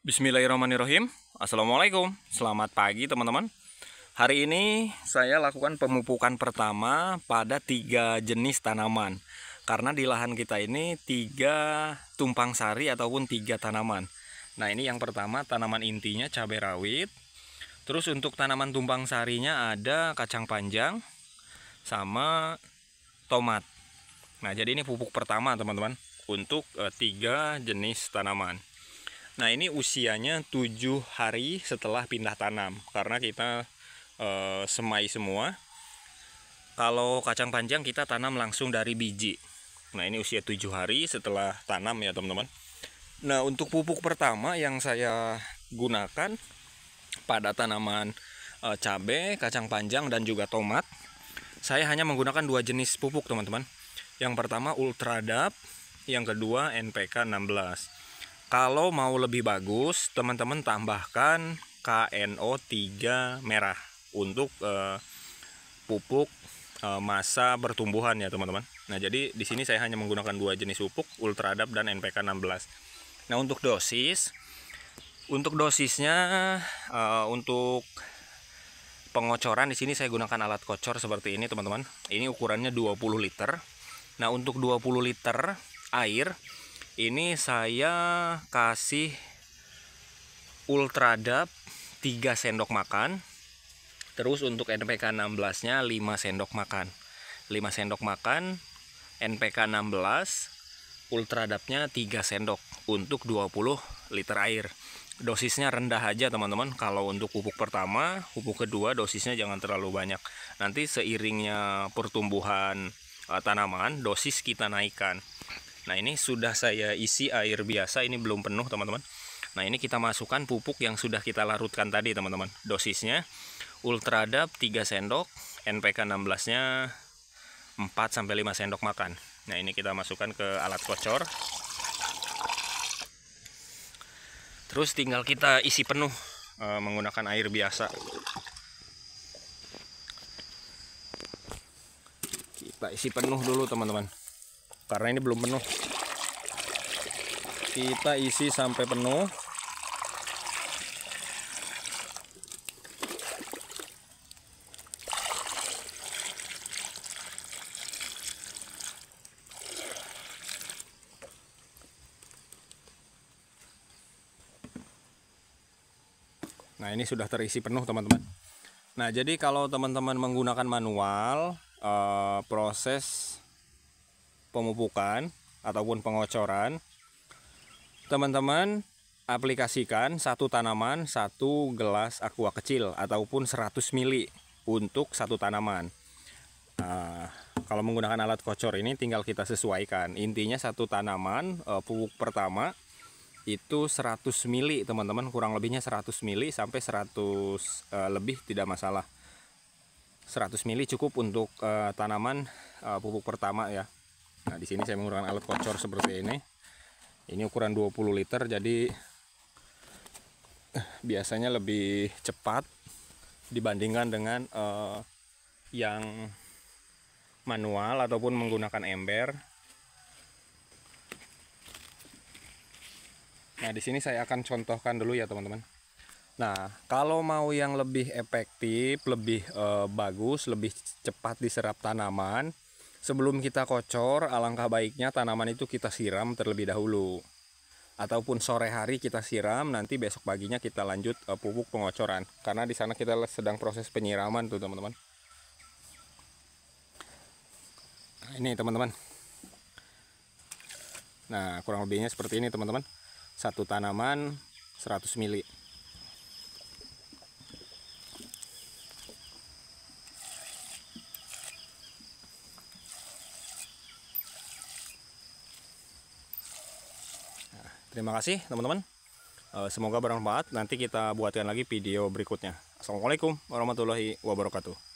Bismillahirrahmanirrahim Assalamualaikum Selamat pagi teman-teman Hari ini saya lakukan pemupukan pertama pada tiga jenis tanaman Karena di lahan kita ini tiga tumpang sari ataupun tiga tanaman Nah ini yang pertama tanaman intinya cabai rawit Terus untuk tanaman tumpang sarinya ada kacang panjang Sama tomat Nah jadi ini pupuk pertama teman-teman Untuk e, tiga jenis tanaman Nah ini usianya 7 hari setelah pindah tanam karena kita e, semai semua. Kalau kacang panjang kita tanam langsung dari biji. Nah ini usia 7 hari setelah tanam ya teman-teman. Nah untuk pupuk pertama yang saya gunakan pada tanaman e, eh, cabai, kacang panjang dan juga tomat. Saya hanya menggunakan dua jenis pupuk teman-teman. Yang pertama Ultradap, yang kedua NPK 16. Kalau mau lebih bagus, teman-teman tambahkan KNO3 merah untuk uh, pupuk eh, masa pertumbuhan ya teman-teman. Nah jadi di sini saya hanya menggunakan dua jenis pupuk Ultradap dan NPK 16. Nah untuk dosis, untuk dosisnya eh, untuk pengocoran di sini saya gunakan alat kocor seperti ini teman-teman. Ini ukurannya 20 liter. Nah untuk 20 liter air ini saya kasih ultradap 3 sendok makan terus untuk NPK 16 nya 5 sendok makan 5 sendok makan NPK 16 ultradapnya 3 sendok untuk 20 liter air dosisnya rendah aja teman-teman kalau untuk pupuk pertama pupuk kedua dosisnya jangan terlalu banyak nanti seiringnya pertumbuhan eh, tanaman dosis kita naikkan Nah ini sudah saya isi air biasa, ini belum penuh teman-teman. Nah ini kita masukkan pupuk yang sudah kita larutkan tadi teman-teman. Dosisnya Ultradap 3 sendok, NPK 16-nya 4 sampai 5 sendok makan. Nah, ini kita masukkan ke alat kocor. Terus tinggal kita isi penuh e, menggunakan air biasa. Kita isi penuh dulu, teman-teman. Karena ini belum penuh kita isi sampai penuh Nah ini sudah terisi penuh teman-teman Nah jadi kalau teman-teman menggunakan manual eh, Proses pemupukan ataupun pengocoran teman-teman aplikasikan satu tanaman satu gelas aqua kecil ataupun 100 ml untuk satu tanaman nah, kalau menggunakan alat kocor ini tinggal kita sesuaikan intinya satu tanaman eh, pupuk pertama itu 100 ml teman-teman kurang lebihnya 100 ml sampai 100 eh, lebih tidak masalah 100 ml cukup untuk eh, tanaman pupuk pertama ya Nah di sini saya menggunakan alat kocor seperti ini ini ukuran 20 liter jadi eh, biasanya lebih cepat dibandingkan dengan uh, yang manual ataupun menggunakan ember. Nah, di sini saya akan contohkan dulu ya, teman-teman. Nah, kalau mau yang lebih efektif, lebih uh, bagus, lebih cepat diserap tanaman, Sebelum kita kocor, alangkah baiknya tanaman itu kita siram terlebih dahulu. Ataupun sore hari kita siram, nanti besok paginya kita lanjut uh, pupuk pengocoran. Karena di sana kita sedang proses penyiraman tuh teman-teman. Nah, ini teman-teman. Nah kurang lebihnya seperti ini teman-teman. Satu tanaman 100 mili. terima kasih teman-teman eh, semoga bermanfaat nanti kita buatkan lagi video berikutnya assalamualaikum warahmatullahi wabarakatuh